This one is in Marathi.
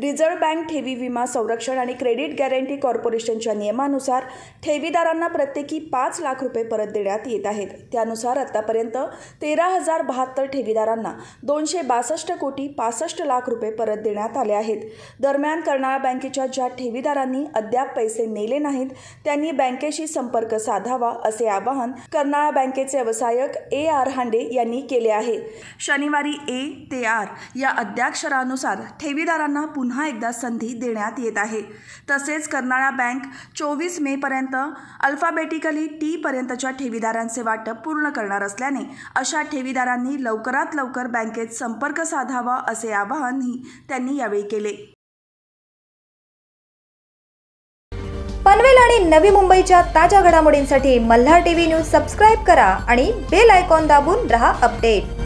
रिझर्व्ह बँक ठेवी विमा संरक्षण आणि क्रेडिट गॅरंटी कॉर्पोरेशनच्या नियमानुसार ठेवीदारांना प्रत्येकी पाच लाख रुपये परत देण्यात येत आहेत त्यानुसार आतापर्यंत तेरा हजार बहात्तर ठेवीदारांना दोनशे बासष्ट कोटी पासष्ट लाख रुपये परत देण्यात आले आहेत दरम्यान कर्नाळा बँकेच्या ज्या ठेवीदारांनी अद्याप पैसे नेले नाहीत त्यांनी बँकेशी संपर्क साधावा असे आवाहन कर्नाळा बँकेचे व्यवसायक ए आर हांडे यांनी केले आहे शनिवारी ए ते आर या अध्याक्षरानुसार ठेवीदारांना पुन्हा पुन्हा एकदा संधी देण्यात येत आहे तसेच कर्नाळा बँक चोवीस मेपर्यंत अल्फाबेटिकली टी पर्यंतच्या ठेवीदारांचे वाटप पूर्ण करणार असल्याने अशा ठेवीदारांनी लवकरात लवकर बँकेत संपर्क साधावा असे आवाहनही त्यांनी यावेळी केले पनवेल आणि नवी मुंबईच्या ताज्या घडामोडींसाठी मल्हार टीव्ही न्यूज सबस्क्राईब करा आणि बेल आयकॉन दाबून रहा अपडेट